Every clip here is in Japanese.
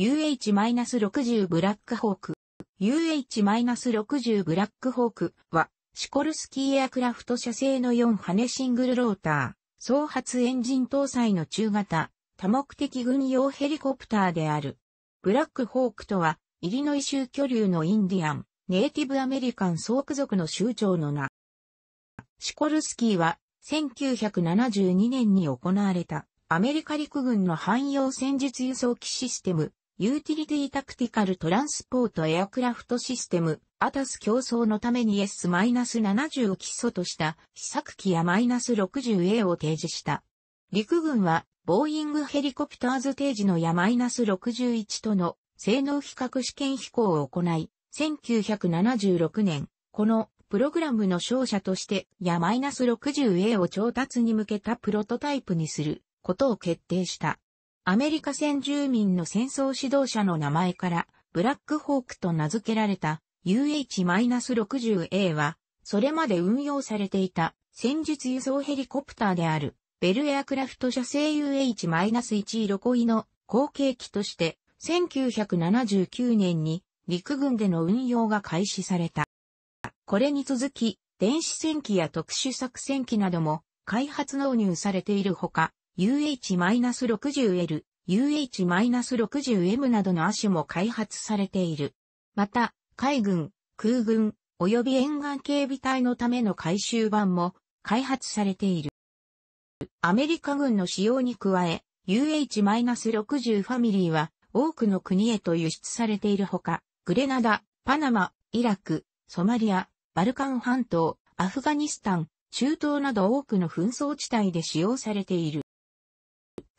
UH-60 ブラックホーク。UH-60 ブラックホークは、シコルスキーエアクラフト社製の4羽シングルローター、総発エンジン搭載の中型、多目的軍用ヘリコプターである。ブラックホークとは、イリノイ州巨流のインディアン、ネイティブアメリカン総区族の州長の名。シコルスキーは、1972年に行われた、アメリカ陸軍の汎用戦術輸送機システム、ユーティリティタクティカルトランスポートエアクラフトシステム、アタス競争のために S-70 を基礎とした試作機や -60A を提示した。陸軍は、ボーイングヘリコプターズ提示のや -61 との性能比較試験飛行を行い、1976年、このプログラムの勝者としてや -60A を調達に向けたプロトタイプにすることを決定した。アメリカ先住民の戦争指導者の名前から、ブラックホークと名付けられた UH-60A は、それまで運用されていた戦術輸送ヘリコプターである、ベルエアクラフト社製 UH-1 ロコイの後継機として、1979年に陸軍での運用が開始された。これに続き、電子戦機や特殊作戦機なども開発納入されているほか、UH-60L、UH-60M などの亜種も開発されている。また、海軍、空軍、及び沿岸警備隊のための改修版も開発されている。アメリカ軍の使用に加え、UH-60 ファミリーは多くの国へと輸出されているほか、グレナダ、パナマ、イラク、ソマリア、バルカン半島、アフガニスタン、中東など多くの紛争地帯で使用されている。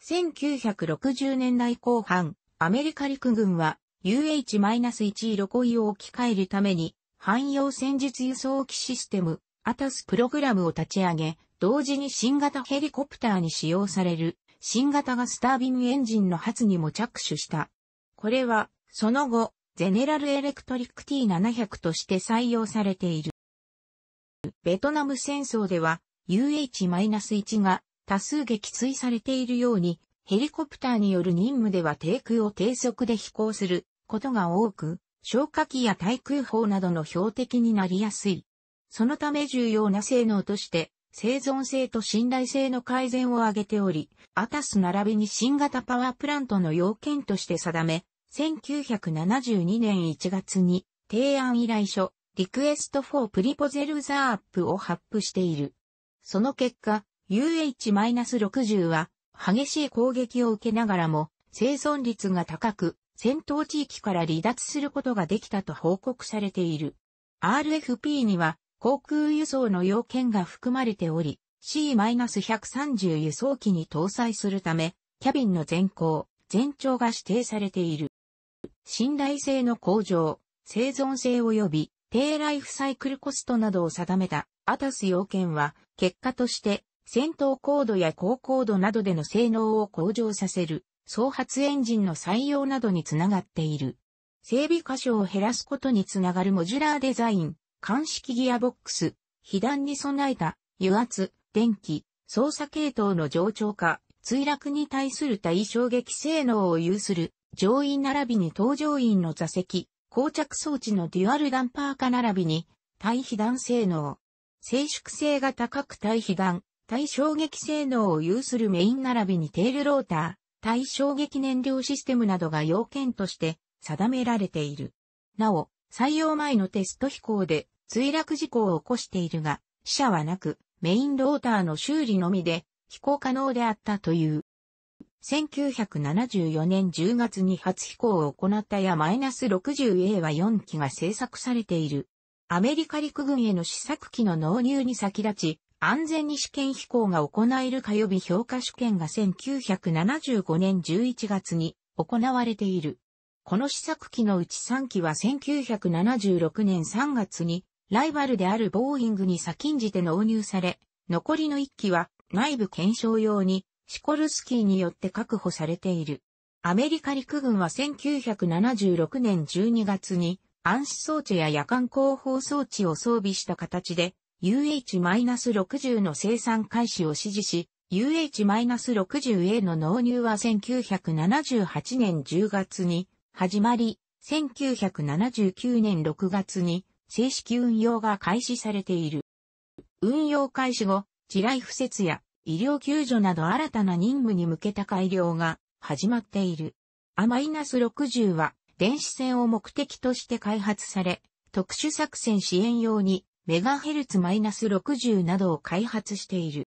1960年代後半、アメリカ陸軍は UH-1 ロコイを置き換えるために、汎用戦術輸送機システム、アタスプログラムを立ち上げ、同時に新型ヘリコプターに使用される、新型ガスタービンエンジンの発にも着手した。これは、その後、ゼネラルエレクトリック T700 として採用されている。ベトナム戦争では UH-1 が多数撃墜されているように、ヘリコプターによる任務では低空を低速で飛行することが多く、消火器や対空砲などの標的になりやすい。そのため重要な性能として、生存性と信頼性の改善を挙げており、アタス並びに新型パワープラントの要件として定め、1972年1月に提案依頼書、リクエストフォープリポゼルザーアップを発布している。その結果、UH-60 は激しい攻撃を受けながらも生存率が高く戦闘地域から離脱することができたと報告されている。RFP には航空輸送の要件が含まれており C-130 輸送機に搭載するためキャビンの全高、全長が指定されている。信頼性の向上、生存性及び低ライフサイクルコストなどを定めたアタス要件は結果として戦闘高度や高高度などでの性能を向上させる、創発エンジンの採用などにつながっている。整備箇所を減らすことにつながるモジュラーデザイン、鑑識ギアボックス、被弾に備えた、油圧、電気、操作系統の上長化、墜落に対する対衝撃性能を有する、乗員並びに搭乗員の座席、膠着装置のデュアルダンパー化並びに、対被弾性能。静粛性が高く対被弾、対衝撃性能を有するメイン並びにテールローター、対衝撃燃料システムなどが要件として定められている。なお、採用前のテスト飛行で墜落事故を起こしているが、死者はなく、メインローターの修理のみで飛行可能であったという。1974年10月に初飛行を行ったやマイナス 60A は4機が製作されている。アメリカ陸軍への試作機の納入に先立ち、安全に試験飛行が行えるか予備評価試験が1975年11月に行われている。この試作機のうち3機は1976年3月にライバルであるボーイングに先んじて納入され、残りの1機は内部検証用にシコルスキーによって確保されている。アメリカ陸軍は1976年12月に暗視装置や夜間広報装置を装備した形で UH-60 の生産開始を指示し、UH-60A の納入は1978年10月に始まり、1979年6月に正式運用が開始されている。運用開始後、地雷敷設や医療救助など新たな任務に向けた改良が始まっている。A-60 は電子戦を目的として開発され、特殊作戦支援用に MHz-60 などを開発している。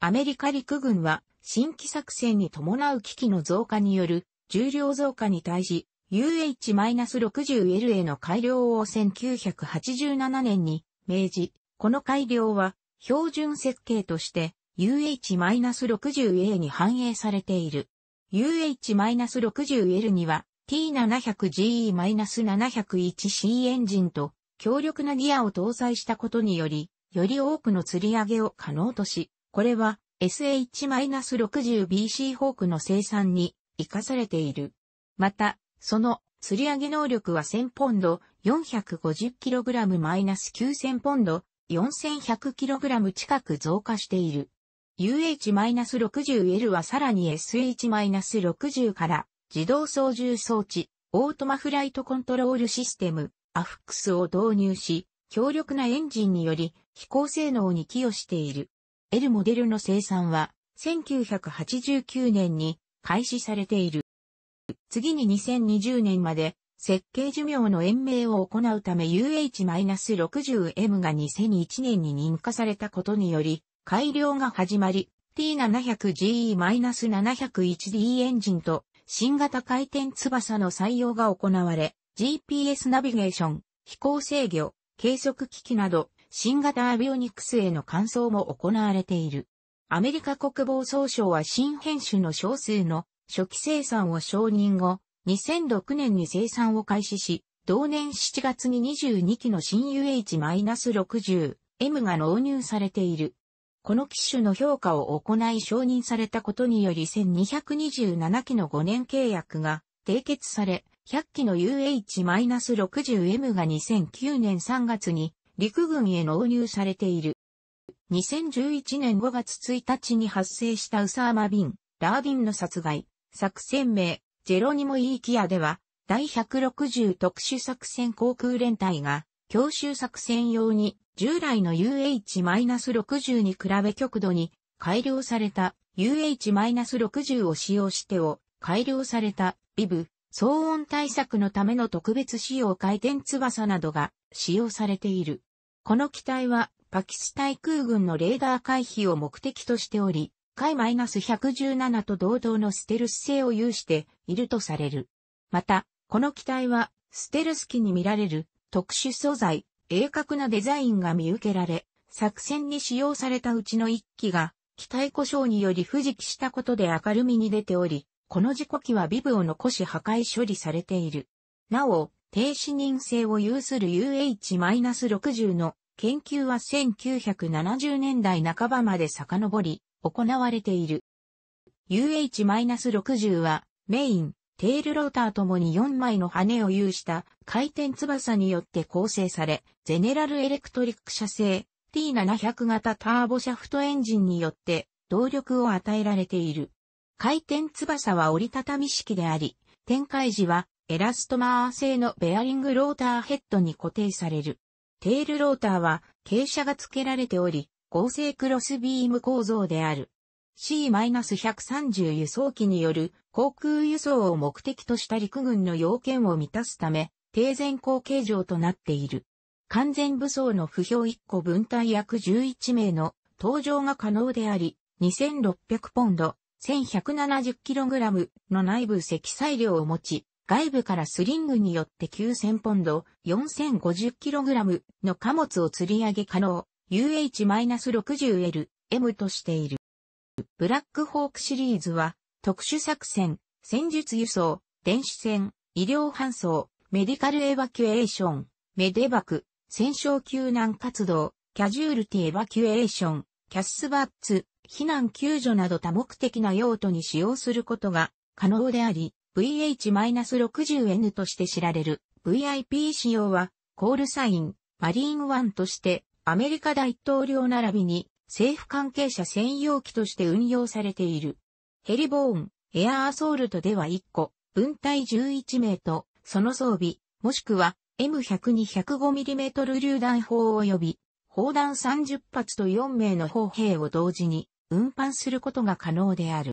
アメリカ陸軍は新規作戦に伴う機器の増加による重量増加に対し UH-60L への改良を1987年に明示、この改良は標準設計として UH-60A に反映されている。UH-60L には T700GE-701C エンジンと強力なギアを搭載したことにより、より多くの吊り上げを可能とし、これは SH-60BC ホークの生産に活かされている。また、その吊り上げ能力は1000ポンド 450kg-9000 ポンド 4100kg 近く増加している。UH-60L はさらに SH-60 から自動操縦装置、オートマフライトコントロールシステム、アフックスを導入し、強力なエンジンにより飛行性能に寄与している。L モデルの生産は1989年に開始されている。次に2020年まで設計寿命の延命を行うため UH-60M が2001年に認可されたことにより改良が始まり T700GE-701D エンジンと新型回転翼の採用が行われ GPS ナビゲーション、飛行制御、計測機器など、新型アビオニクスへの換装も行われている。アメリカ国防総省は新編種の少数の初期生産を承認後、2006年に生産を開始し、同年7月に22機の新 UH-60M が納入されている。この機種の評価を行い承認されたことにより1227機の5年契約が締結され、100機の UH-60M が2009年3月に陸軍へ納入されている。2011年5月1日に発生したウサーマ・ビン、ラーディンの殺害、作戦名、ジェロニモ・イーキアでは、第160特殊作戦航空連隊が、強襲作戦用に、従来の UH-60 に比べ極度に改良された UH-60 を使用してを改良されたビブ騒音対策のための特別仕様回転翼などが使用されている。この機体はパキスタイ空軍のレーダー回避を目的としており、海 -117 と同等のステルス性を有しているとされる。また、この機体はステルス機に見られる特殊素材、鋭角なデザインが見受けられ、作戦に使用されたうちの1機が機体故障により不時期したことで明るみに出ており、この事故機はビブを残し破壊処理されている。なお、停止認性を有する UH-60 の研究は1970年代半ばまで遡り、行われている。UH-60 は、メイン、テールローターともに4枚の羽を有した回転翼によって構成され、ゼネラルエレクトリック社製 T700 型ターボシャフトエンジンによって動力を与えられている。回転翼は折りたたみ式であり、展開時はエラストマー製のベアリングローターヘッドに固定される。テールローターは傾斜が付けられており、合成クロスビーム構造である。C-130 輸送機による航空輸送を目的とした陸軍の要件を満たすため、定前後形状となっている。完全武装の不評1個分隊約11名の搭乗が可能であり、2600ポンド、1170kg の内部積載量を持ち、外部からスリングによって9000ポンド 4050kg の貨物を吊り上げ可能 UH-60L M としている。ブラックホークシリーズは特殊作戦、戦術輸送、電子戦、医療搬送、メディカルエバキュエーション、メデバク、戦勝救難活動、キャジュールティエバキュエーション、キャッスバッツ、避難救助など多目的な用途に使用することが可能であり、VH-60N として知られる VIP 仕様は、コールサイン、マリーンンとして、アメリカ大統領並びに政府関係者専用機として運用されている。ヘリボーン、エアーソールトでは1個、分隊11名と、その装備、もしくは M100-205mm 榴弾砲及び、砲弾30発と4名の砲兵を同時に運搬することが可能である。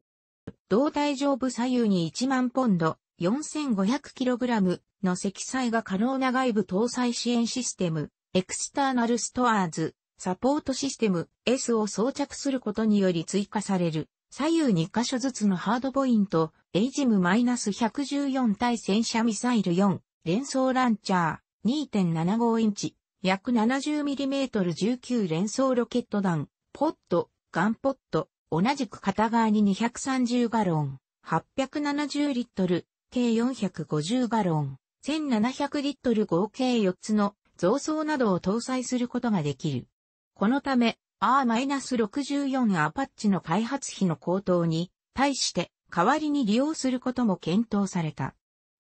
胴体上部左右に1万ポンド、4500kg の積載が可能な外部搭載支援システム、エクスターナルストアーズ、サポートシステム S を装着することにより追加される、左右2箇所ずつのハードポイント、エイジム -114 対戦車ミサイル4、連装ランチャー、2.75インチ、約 70mm19 連装ロケット弾、ポット、ガンポット、同じく片側に230ガロン、870リットル、計450ガロン、1700リットル合計4つの増装などを搭載することができる。このため、R-64 アパッチの開発費の高騰に対して代わりに利用することも検討された。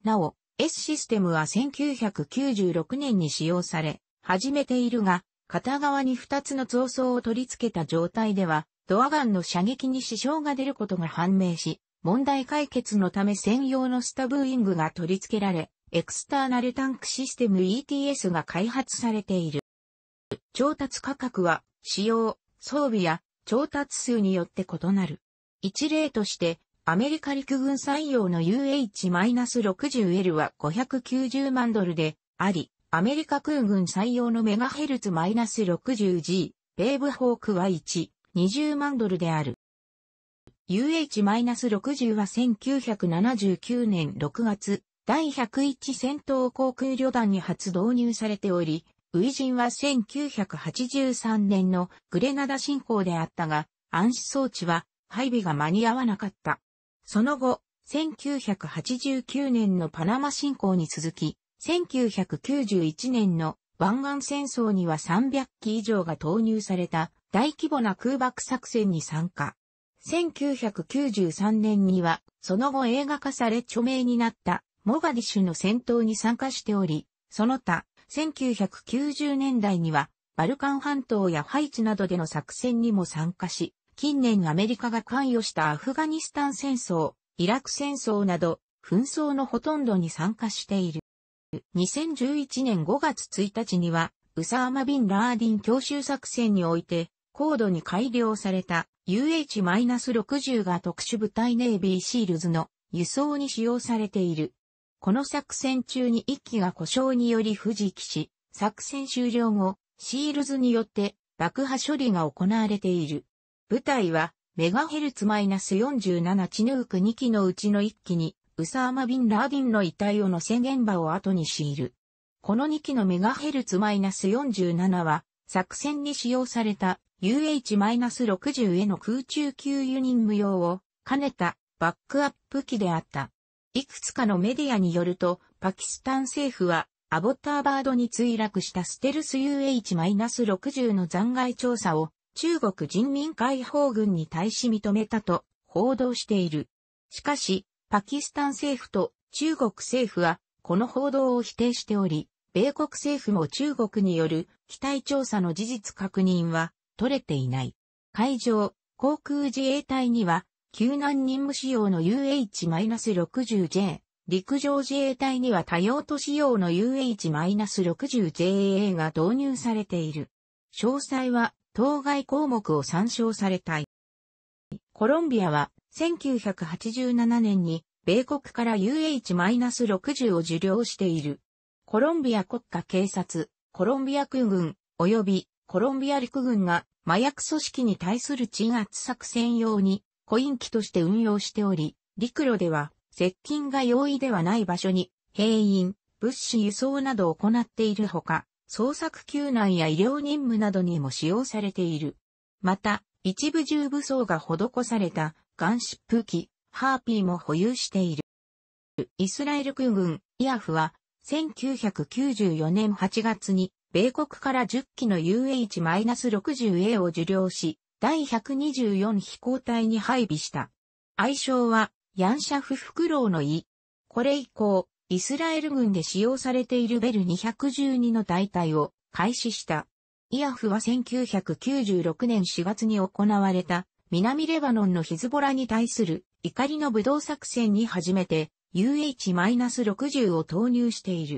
なお、S システムは1996年に使用され、始めているが、片側に2つの増装を取り付けた状態では、ドアガンの射撃に支障が出ることが判明し、問題解決のため専用のスタブーイングが取り付けられ、エクスターナルタンクシステム ETS が開発されている。調達価格は、使用、装備や調達数によって異なる。一例として、アメリカ陸軍採用の UH-60L は590万ドルであり、アメリカ空軍採用のメガヘルツ -60G、ベーブホークは1、20万ドルである。UH-60 は1979年6月、第101戦闘航空旅団に初導入されており、ウジンは1983年のグレナダ侵攻であったが、暗視装置は配備が間に合わなかった。その後、1989年のパナマ侵攻に続き、1991年の湾岸戦争には300機以上が投入された大規模な空爆作戦に参加。1993年にはその後映画化され著名になったモガディシュの戦闘に参加しており、その他1990年代にはバルカン半島やハイチなどでの作戦にも参加し、近年アメリカが関与したアフガニスタン戦争、イラク戦争など紛争のほとんどに参加している。2011年5月1日には、ウサーマ・ビン・ラーディン強襲作戦において、高度に改良された UH-60 が特殊部隊ネイビーシールズの輸送に使用されている。この作戦中に1機が故障により不時期し、作戦終了後、シールズによって爆破処理が行われている。部隊はメガヘルツ -47 チヌーク2機のうちの1機にウサーマ・ビン・ラーディンの遺体を乗せ現場を後にしいる。この2機のメガヘルツ -47 は、作戦に使用された UH-60 への空中給油任務用を兼ねたバックアップ機であった。いくつかのメディアによると、パキスタン政府はアボッターバードに墜落したステルス UH-60 の残骸調査を中国人民解放軍に対し認めたと報道している。しかし、パキスタン政府と中国政府はこの報道を否定しており、米国政府も中国による機体調査の事実確認は取れていない。海上、航空自衛隊には救難任務仕様の UH-60J、陸上自衛隊には多用途仕様の UH-60JA が導入されている。詳細は当該項目を参照されたい。コロンビアは1987年に米国から UH-60 を受領している。コロンビア国家警察、コロンビア空軍、及びコロンビア陸軍が麻薬組織に対する鎮圧作戦用にコイン機として運用しており、陸路では接近が容易ではない場所に兵員、物資輸送などを行っているほか、捜索救難や医療任務などにも使用されている。また、一部重武装が施されたガンシップ機、ハーピーも保有している。イスラエル空軍、イアフは、1994年8月に、米国から10機の UH-60A を受領し、第124飛行隊に配備した。愛称は、ヤンシャフフクロウの意。これ以降、イスラエル軍で使用されているベル212の大隊を開始した。イアフは1996年4月に行われた南レバノンのヒズボラに対する怒りの武道作戦に初めて UH-60 を投入している。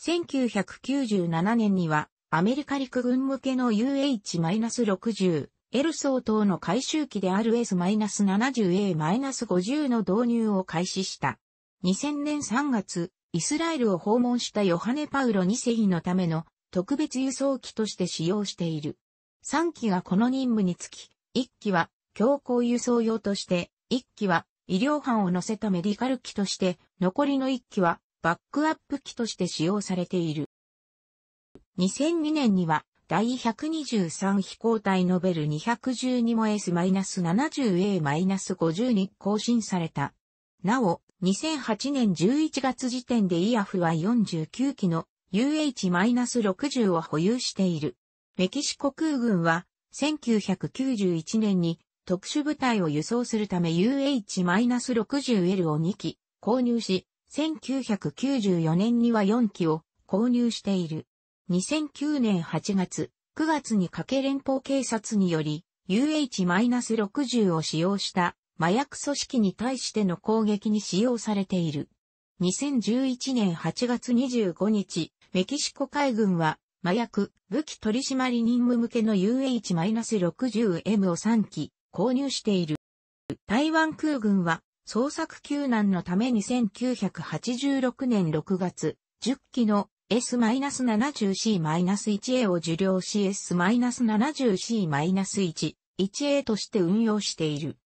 1997年にはアメリカ陸軍向けの UH-60、エルソー等の回収機である S-70A-50 の導入を開始した。2000年3月、イスラエルを訪問したヨハネ・パウロ2世のための特別輸送機として使用している。3機がこの任務につき、1機は強行輸送用として、1機は医療班を乗せたメディカル機として、残りの1機はバックアップ機として使用されている。2002年には第123飛行隊ノベル 212-S-70A- ス50に更新された。なお、2008年11月時点でイアフは49機の UH-60 を保有している。メキシコ空軍は1991年に特殊部隊を輸送するため UH-60L を2機購入し、1994年には4機を購入している。2009年8月、9月にかけ連邦警察により UH-60 を使用した麻薬組織に対しての攻撃に使用されている。2011年8月25日、メキシコ海軍は麻薬、武器取締任務向けの UH-60M を3機購入している。台湾空軍は捜索救難のために1986年6月、10機の S-70C-1A を受領し S-70C-1、1A として運用している。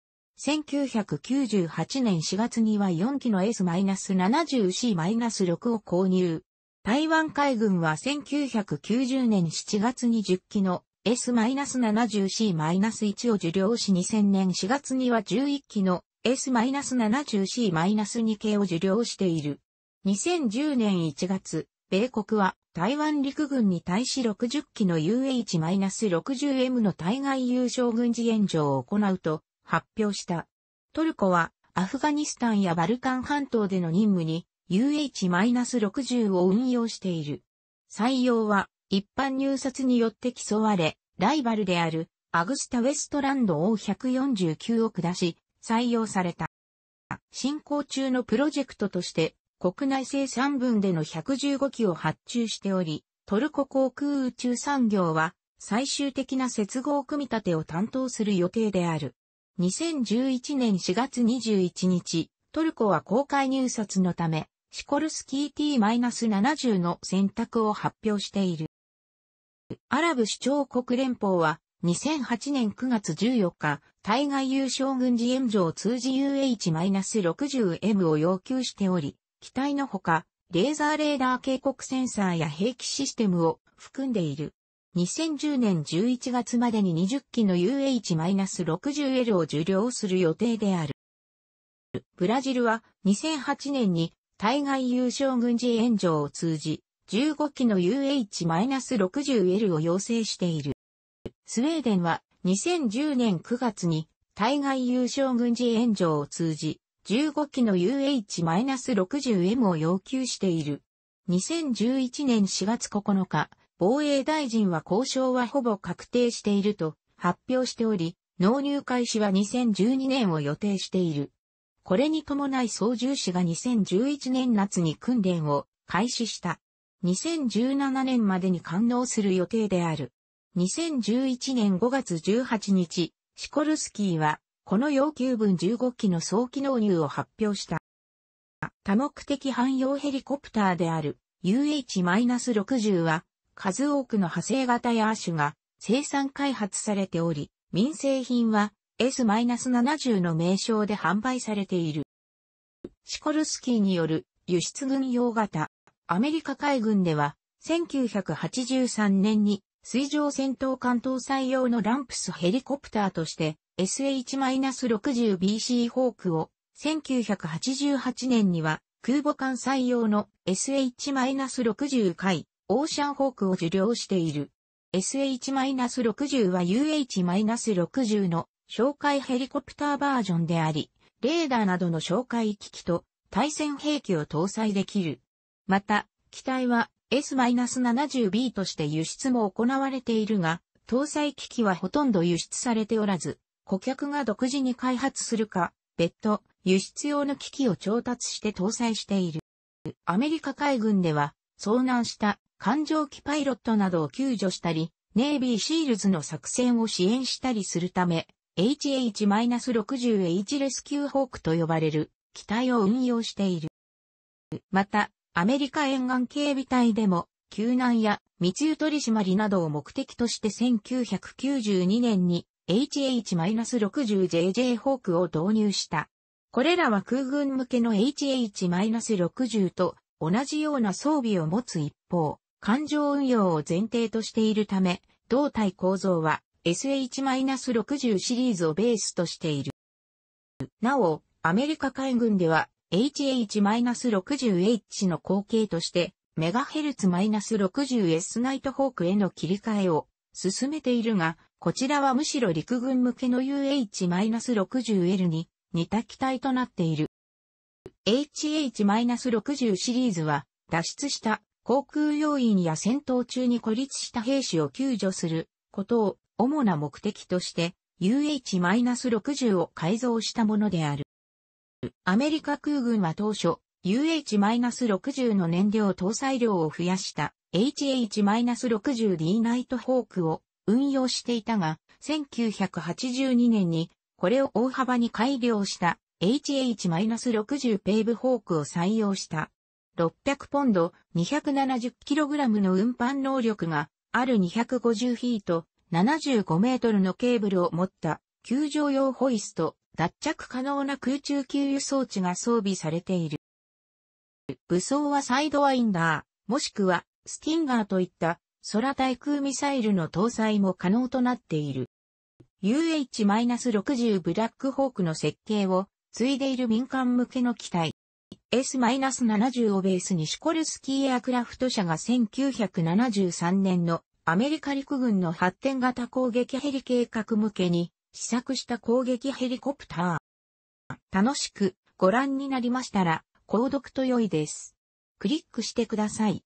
1998年4月には4機の S-70C-6 を購入。台湾海軍は1990年7月に10機の S-70C-1 を受領し2000年4月には11機の S-70C-2 系を受領している。2010年1月、米国は台湾陸軍に対し60機の UH-60M の対外優勝軍事援助を行うと発表した。トルコはアフガニスタンやバルカン半島での任務に UH-60 を運用している。採用は一般入札によって競われ、ライバルであるアグスタ・ウェストランドを149を下し、採用された。進行中のプロジェクトとして国内生産分での115機を発注しており、トルコ航空宇宙産業は最終的な接合組み立てを担当する予定である。2011年4月21日、トルコは公開入札のため、シコルスキー T-70 の選択を発表している。アラブ首長国連邦は2008年9月14日、対外優勝軍事援助を通じ UH-60M を要求しており、機体のほか、レーザーレーダー警告センサーや兵器システムを含んでいる。2010年11月までに20機の UH-60L を受領する予定である。ブラジルは2008年に対外優勝軍事援助を通じ、15機の UH-60L を要請している。スウェーデンは2010年9月に対外優勝軍事援助を通じ、15機の UH-60M を要求している。2011年4月9日、防衛大臣は交渉はほぼ確定していると発表しており、納入開始は2012年を予定している。これに伴い操縦士が2011年夏に訓練を開始した。2017年までに完能する予定である。2011年5月18日、シコルスキーは、この要求分15機の早期納入を発表した。多目的汎用ヘリコプターである UH-60 は、数多くの派生型や亜種が生産開発されており、民生品は S-70 の名称で販売されている。シコルスキーによる輸出軍用型。アメリカ海軍では、1983年に水上戦闘艦搭載用のランプスヘリコプターとして SH-60BC ホークを、1988年には空母艦採用の SH-60 回オーシャンホークを受領している。SH-60 は UH-60 の哨戒ヘリコプターバージョンであり、レーダーなどの哨戒機器と対戦兵器を搭載できる。また、機体は S-70B として輸出も行われているが、搭載機器はほとんど輸出されておらず、顧客が独自に開発するか、別途輸出用の機器を調達して搭載している。アメリカ海軍では、遭難した艦上機パイロットなどを救助したり、ネイビーシールズの作戦を支援したりするため、HH-60H レスキューホークと呼ばれる機体を運用している。また、アメリカ沿岸警備隊でも、救難や密輸取締りなどを目的として1992年に HH-60JJ ホークを導入した。これらは空軍向けの HH-60 と同じような装備を持つ一方、艦上運用を前提としているため、胴体構造は SH-60 シリーズをベースとしている。なお、アメリカ海軍では HH-60H の後継として、メガヘルツ -60S ナイトホークへの切り替えを進めているが、こちらはむしろ陸軍向けの UH-60L に似た機体となっている。HH-60 シリーズは脱出した航空要員や戦闘中に孤立した兵士を救助することを主な目的として UH-60 を改造したものである。アメリカ空軍は当初 UH-60 の燃料搭載量を増やした HH-60D ナイトホークを運用していたが、1982年にこれを大幅に改良した HH-60 ペーブホークを採用した。600ポンド 270kg の運搬能力がある250フィート75メートルのケーブルを持った救助用ホイスト、脱着可能な空中給油装置が装備されている。武装はサイドワインダー、もしくはスティンガーといった空対空ミサイルの搭載も可能となっている。UH-60 ブラックホークの設計を継いでいる民間向けの機体。S-70 をベースにシコルスキーエアクラフト社が1973年のアメリカ陸軍の発展型攻撃ヘリ計画向けに試作した攻撃ヘリコプター。楽しくご覧になりましたら、購読と良いです。クリックしてください。